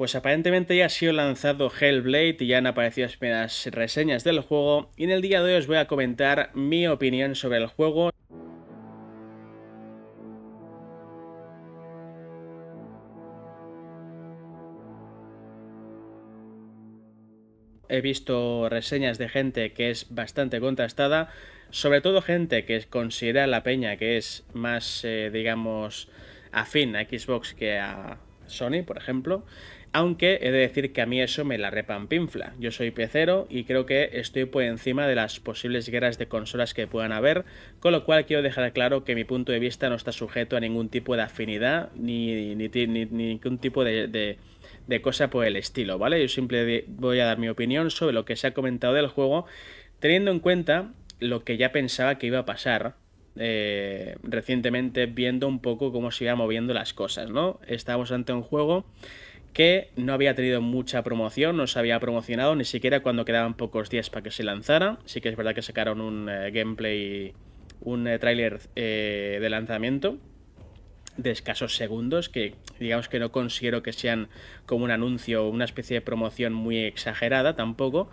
Pues aparentemente ya ha sido lanzado Hellblade y ya han aparecido las primeras reseñas del juego y en el día de hoy os voy a comentar mi opinión sobre el juego. he visto reseñas de gente que es bastante contrastada, sobre todo gente que considera la peña que es más, eh, digamos, afín a Xbox que a Sony, por ejemplo, aunque he de decir que a mí eso me la repampinfla. Yo soy pecero y creo que estoy por encima de las posibles guerras de consolas que puedan haber, con lo cual quiero dejar claro que mi punto de vista no está sujeto a ningún tipo de afinidad ni, ningún tipo de, cosa por el estilo, ¿vale? Yo simplemente voy a dar mi opinión sobre lo que se ha comentado del juego, teniendo en cuenta lo que ya pensaba que iba a pasar eh, recientemente, viendo un poco cómo se iban moviendo las cosas, ¿no? Estábamos ante un juego que no había tenido mucha promoción, no se había promocionado ni siquiera cuando quedaban pocos días para que se lanzara. Sí que es verdad que sacaron un eh, gameplay, un trailer eh, tráiler eh, de lanzamiento de escasos segundos, que digamos que no considero que sean como un anuncio o una especie de promoción muy exagerada tampoco.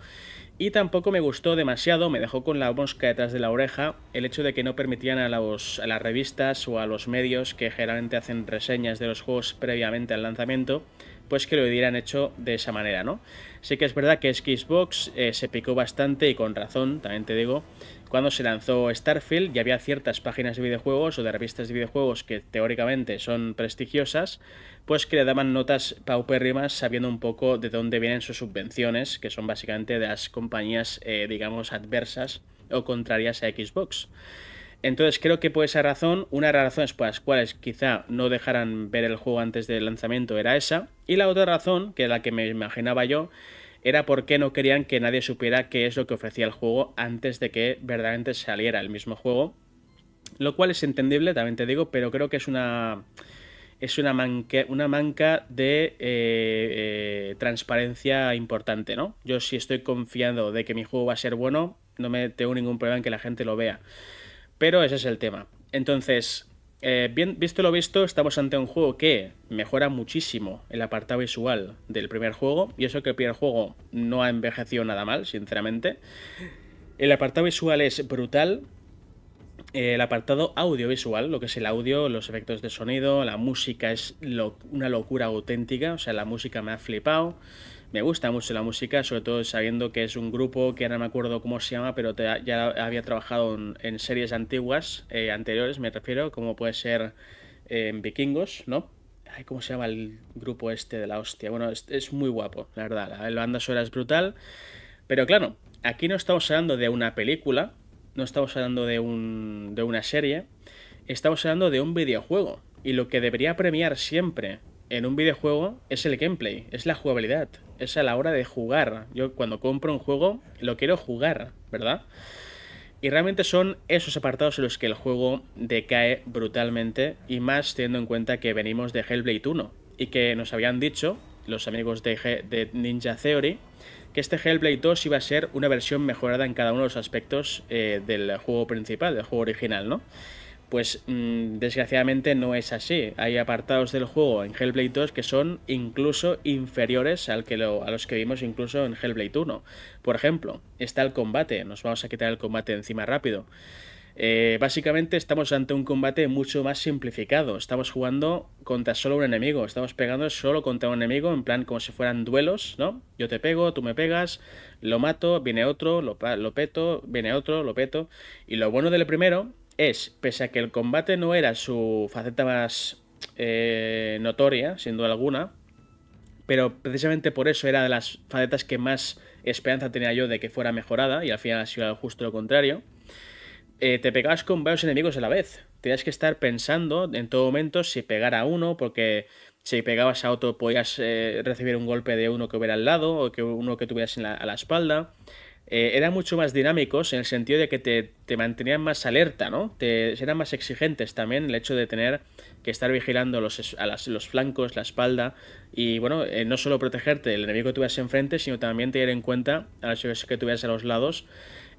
Y tampoco me gustó demasiado, me dejó con la mosca detrás de la oreja, el hecho de que no permitían a las revistas o a los medios que generalmente hacen reseñas de los juegos previamente al lanzamiento pues que lo hubieran hecho de esa manera, ¿no? Sí que es verdad que Xbox eh, se picó bastante y con razón, también te digo, cuando se lanzó Starfield y había ciertas páginas de videojuegos o de revistas de videojuegos que teóricamente son prestigiosas, pues que le daban notas paupérrimas sabiendo un poco de dónde vienen sus subvenciones, que son básicamente de las compañías, eh, digamos, adversas o contrarias a Xbox. Entonces creo que por esa razón, una de las razones por las cuales quizá no dejaran ver el juego antes del lanzamiento era esa. Y la otra razón, que es la que me imaginaba yo, era porque no querían que nadie supiera qué es lo que ofrecía el juego antes de que verdaderamente saliera el mismo juego. Lo cual es entendible, también te digo, pero creo que es una. Es una, manca, una manca de eh, eh, transparencia importante, ¿no? Yo si estoy confiado de que mi juego va a ser bueno, no me tengo ningún problema en que la gente lo vea. Pero ese es el tema. Entonces, eh, visto lo visto, estamos ante un juego que mejora muchísimo el apartado visual del primer juego, y eso que el primer juego no ha envejecido nada mal, sinceramente. El apartado visual es brutal. el apartado audiovisual, lo que es el audio, los efectos de sonido, la música es una locura auténtica, o sea, la música me ha flipado me gusta mucho la música, sobre todo sabiendo que es un grupo que ahora me acuerdo cómo se llama, pero ya había trabajado en, series antiguas, eh, anteriores me refiero, como puede ser en eh, Vikingos, ¿no? Ay, ¿Cómo se llama el grupo este de la hostia? Bueno, es, muy guapo, la verdad, la, la banda sonora es brutal, pero claro, aquí no estamos hablando de una película, no estamos hablando de, un, de una serie, estamos hablando de un videojuego, y lo que debería premiar siempre en un videojuego es el gameplay, es la jugabilidad, es a la hora de jugar. Yo cuando compro un juego lo quiero jugar, ¿verdad? Y realmente son esos apartados en los que el juego decae brutalmente y más teniendo en cuenta que venimos de Hellblade 1 y que nos habían dicho los amigos de, Ninja Theory que este Hellblade 2 iba a ser una versión mejorada en cada uno de los aspectos eh, del juego principal, del juego original, ¿no? Pues mm, desgraciadamente no es así. Hay apartados del juego en Hellblade 2 que son incluso inferiores al que a los que vimos incluso en Hellblade 1. Por ejemplo, está el combate. Nos vamos a quitar el combate encima rápido. Eh, básicamente estamos ante un combate mucho más simplificado. Estamos jugando contra solo un enemigo. Estamos pegando solo contra un enemigo, en plan como si fueran duelos, ¿no? Yo te pego, tú me pegas, lo mato, viene otro, lo, lo peto, viene otro, lo peto. Y lo bueno del primero es, pese a que el combate no era su faceta más eh, notoria, sin duda alguna, pero precisamente por eso era de las facetas que más esperanza tenía yo de que fuera mejorada, y al final ha sido justo lo contrario, eh, te pegabas con varios enemigos a la vez. Tenías que estar pensando en todo momento si pegar a uno, porque si pegabas a otro podías eh, recibir un golpe de uno que hubiera al lado o que uno que tuvieras a la espalda. Eh, eran mucho más dinámicos en el sentido de que te, mantenían más alerta, ¿no? Te, eran más exigentes también el hecho de tener que estar vigilando los, a los flancos, la espalda y, bueno, eh, no solo protegerte del enemigo que tuvieras enfrente, sino también tener en cuenta a los que tuvieras a los lados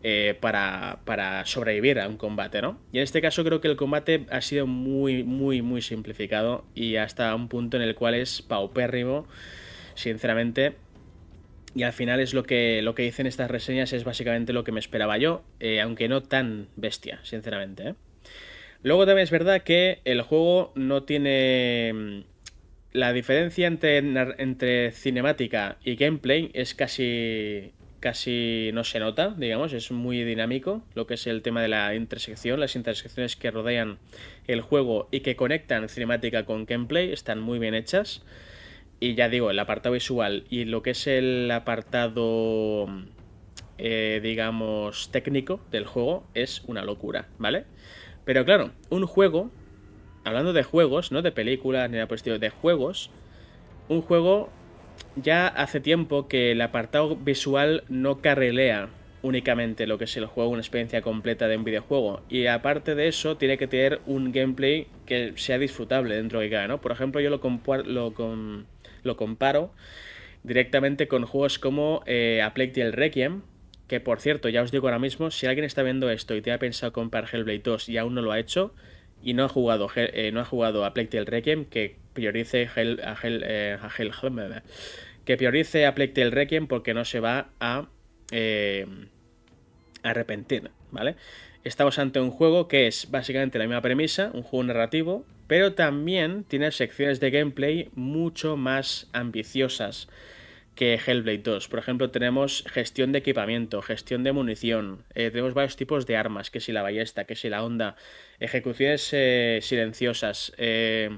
eh, para, para, sobrevivir a un combate, ¿no? Y en este caso creo que el combate ha sido muy, muy, muy simplificado y hasta un punto en el cual es paupérrimo, sinceramente. Y al final es lo que, lo que dicen estas reseñas, es básicamente lo que me esperaba yo, eh, aunque no tan bestia, sinceramente. ¿eh? Luego también es verdad que el juego no tiene... Mm, la diferencia entre, entre cinemática y gameplay es casi, casi no se nota, digamos, es muy dinámico lo que es el tema de la intersección, las intersecciones que rodean el juego y que conectan cinemática con gameplay están muy bien hechas. Y ya digo, el apartado visual y lo que es el apartado, eh, digamos, técnico del juego es una locura, ¿vale? Pero claro, un juego, hablando de juegos, no de películas ni de cuestión de juegos, un juego ya hace tiempo que el apartado visual no carrilea únicamente lo que es el juego, una experiencia completa de un videojuego. Y aparte de eso, tiene que tener un gameplay que sea disfrutable dentro de cada, ¿no? Por ejemplo, yo lo, comparo, lo, con, lo comparo directamente con juegos como eh, A Requiem, que por cierto, ya os digo ahora mismo, si alguien está viendo esto y te ha pensado comprar Hellblade 2 y aún no lo ha hecho, y no ha jugado, eh, no ha jugado a Plague Requiem, que priorice Hell, a, eh, que priorice Plague Requiem porque no se va a arrepentir, ¿vale? estamos ante un juego que es básicamente la misma premisa, un juego narrativo, pero también tiene secciones de gameplay mucho más ambiciosas que Hellblade 2. Por ejemplo, tenemos gestión de equipamiento, gestión de munición, eh, tenemos varios tipos de armas, que si la ballesta, que si la onda, ejecuciones eh, silenciosas, eh,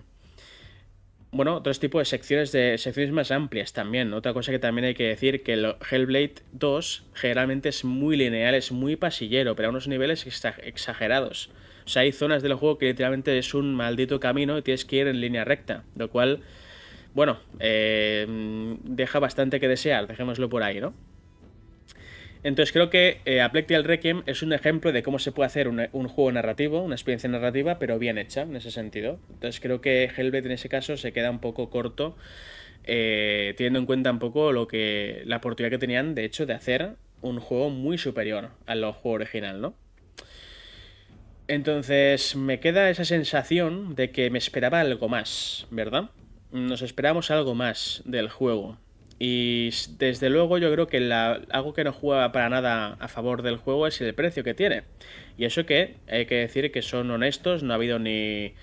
bueno, otros tipos de secciones de secciones más amplias también. Otra cosa que también hay que decir que el Hellblade 2 generalmente es muy lineal, es muy pasillero, pero a unos niveles exagerados. O sea, hay zonas del juego que literalmente es un maldito camino y tienes que ir en línea recta, lo cual, bueno, eh, deja bastante que desear, dejémoslo por ahí, ¿no? Entonces creo que eh, Aplectial Requiem es un ejemplo de cómo se puede hacer un, juego narrativo, una experiencia narrativa, pero bien hecha en ese sentido. Entonces creo que Helvet en ese caso se queda un poco corto, eh, teniendo en cuenta un poco lo que la oportunidad que tenían, de hecho, de hacer un juego muy superior al juego original, ¿no? Entonces me queda esa sensación de que me esperaba algo más, ¿verdad? Nos esperamos algo más del juego. Y desde luego yo creo que algo que no juega para nada a favor del juego es el precio que tiene. Y eso que hay que decir que son honestos, no ha habido ni...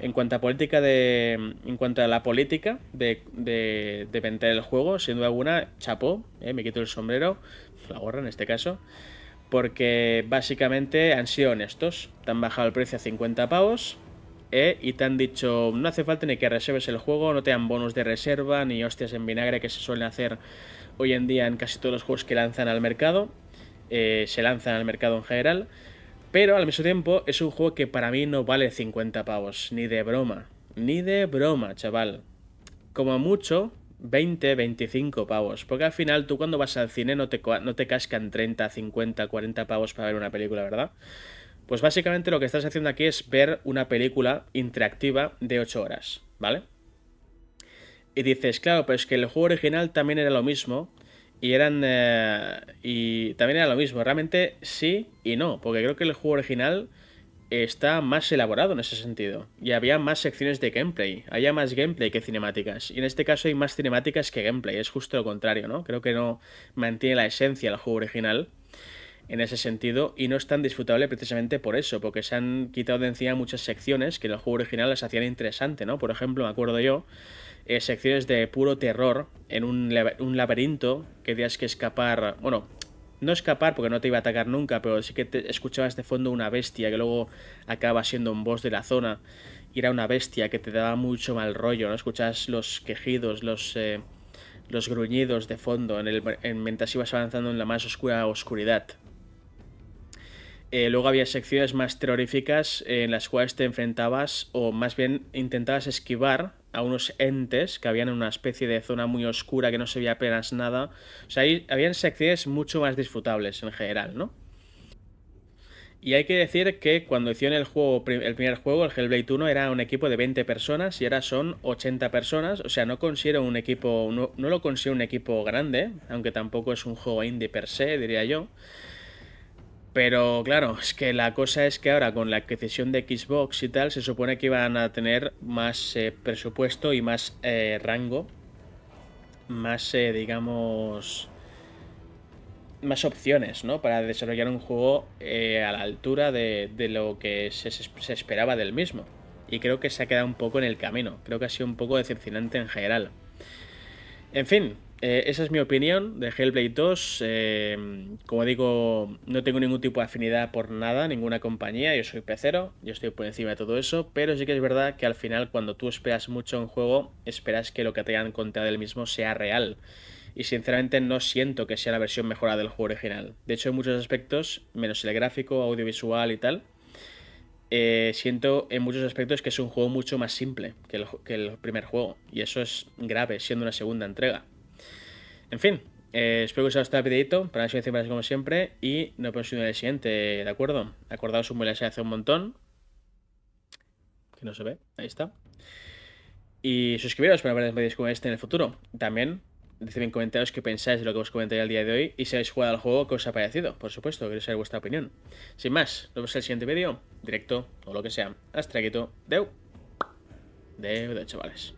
En cuanto a política de. En cuanto a la política de, de, vender el juego, sin duda alguna, chapó, eh, me quito el sombrero, la gorra en este caso porque básicamente han sido honestos. han bajado el precio a 50 pavos ¿eh? y te han dicho no hace falta ni que reserves el juego, no te dan bonus de reserva ni hostias en vinagre que se suelen hacer hoy en día en casi todos los juegos que lanzan al mercado, eh, se lanzan al mercado en general, pero al mismo tiempo es un juego que para mí no vale 50 pavos, ni de broma, ni de broma, chaval. Como mucho, 20, 25 pavos. Porque al final tú cuando vas al cine no te, no te cascan 30, 50, 40 pavos para ver una película, ¿verdad? Pues básicamente lo que estás haciendo aquí es ver una película interactiva de 8 horas, ¿vale? Y dices, claro, pero es que el juego original también era lo mismo. Y eran. Eh, y también era lo mismo. Realmente sí y no. Porque creo que el juego original está más elaborado en ese sentido. Y había más secciones de gameplay. Había más gameplay que cinemáticas. Y en este caso hay más cinemáticas que gameplay. Es justo lo contrario, ¿no? Creo que no mantiene la esencia del juego original en ese sentido y no es tan disfrutable precisamente por eso, porque se han quitado de encima muchas secciones que en el juego original las hacían interesante, ¿no? Por ejemplo, me acuerdo yo, eh, secciones de puro terror en un, laberinto que tenías que escapar, bueno, no escapar porque no te iba a atacar nunca, pero sí que te escuchabas de fondo una bestia que luego acaba siendo un boss de la zona y era una bestia que te daba mucho mal rollo, ¿no? Escuchabas los quejidos, los... Eh, los gruñidos de fondo en el, mientras ibas avanzando en la más oscura oscuridad. Eh, luego había secciones más terroríficas eh, en las cuales te enfrentabas o más bien intentabas esquivar a unos entes que habían en una especie de zona muy oscura que no se veía apenas nada. O sea, ahí habían secciones mucho más disfrutables en general, ¿no? Y hay que decir que cuando hicieron el juego, el primer juego, el Hellblade 1, era un equipo de 20 personas y ahora son 80 personas. O sea, no considero un equipo. no lo considero un equipo grande, aunque tampoco es un juego indie per se, diría yo. Pero claro, es que la cosa es que ahora con la adquisición de Xbox y tal, se supone que iban a tener más eh, presupuesto y más eh, rango. Más, eh, digamos, más opciones, ¿no? Para desarrollar un juego a la altura de, de lo que se, se esperaba del mismo. Y creo que se ha quedado un poco en el camino. Creo que ha sido un poco decepcionante en general. En fin, eh, esa es mi opinión de Hellblade 2. Eh, como digo, no tengo ningún tipo de afinidad por nada, ninguna compañía. Yo soy pecero, yo estoy por encima de todo eso. Pero sí que es verdad que al final, cuando tú esperas mucho un juego, esperas que lo que te hayan contado del mismo sea real. Y sinceramente no siento que sea la versión mejorada del juego original. De hecho, en muchos aspectos, menos el gráfico, audiovisual y tal, eh, siento en muchos aspectos que es un juego mucho más simple que el primer juego. Y eso es grave, siendo una segunda entrega. En fin, eh, espero que os haya gustado el videito. Para la siguiente, para como siempre. Y nos vemos en el siguiente, ¿de acuerdo? Acordaos un se hace un montón. Que no se ve, ahí está. Y suscribiros para ver más vídeos como este en el futuro. También, decidme en comentarios qué pensáis de lo que os comenté el día de hoy y si habéis jugado al juego, qué os ha parecido. Por supuesto, quiero saber vuestra opinión. Sin más, nos vemos en el siguiente vídeo, directo o lo que sea. Hasta aquí, deu. Deu, de chavales.